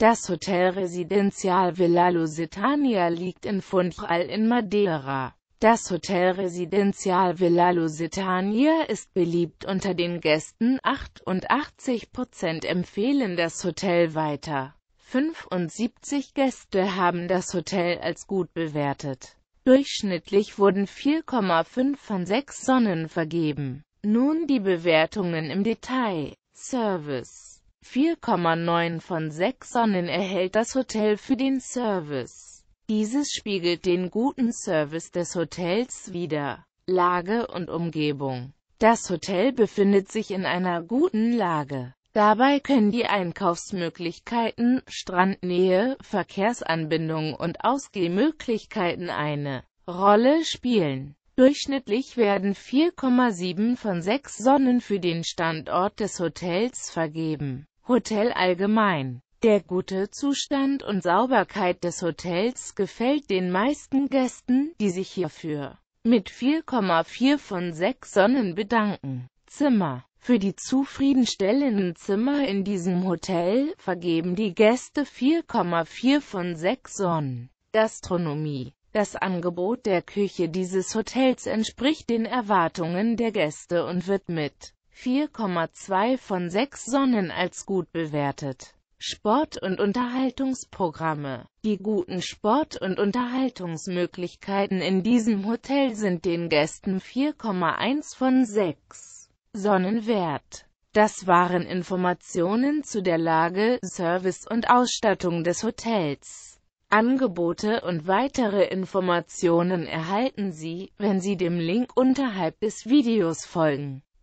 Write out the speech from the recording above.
Das Hotel Residencial Villa Lusitania liegt in Funchal in Madeira. Das Hotel Residencial Villa Lusitania ist beliebt unter den Gästen, 88% empfehlen das Hotel weiter. 75 Gäste haben das Hotel als gut bewertet. Durchschnittlich wurden 4,5 von 6 Sonnen vergeben. Nun die Bewertungen im Detail. Service 4,9 von 6 Sonnen erhält das Hotel für den Service. Dieses spiegelt den guten Service des Hotels wider. Lage und Umgebung Das Hotel befindet sich in einer guten Lage. Dabei können die Einkaufsmöglichkeiten, Strandnähe, Verkehrsanbindung und Ausgehmöglichkeiten eine Rolle spielen. Durchschnittlich werden 4,7 von 6 Sonnen für den Standort des Hotels vergeben. Hotel allgemein. Der gute Zustand und Sauberkeit des Hotels gefällt den meisten Gästen, die sich hierfür mit 4,4 von 6 Sonnen bedanken. Zimmer Für die zufriedenstellenden Zimmer in diesem Hotel vergeben die Gäste 4,4 von 6 Sonnen. Gastronomie das Angebot der Küche dieses Hotels entspricht den Erwartungen der Gäste und wird mit 4,2 von 6 Sonnen als gut bewertet. Sport- und Unterhaltungsprogramme. Die guten Sport- und Unterhaltungsmöglichkeiten in diesem Hotel sind den Gästen 4,1 von 6 Sonnen wert. Das waren Informationen zu der Lage, Service und Ausstattung des Hotels. Angebote und weitere Informationen erhalten Sie, wenn Sie dem Link unterhalb des Videos folgen.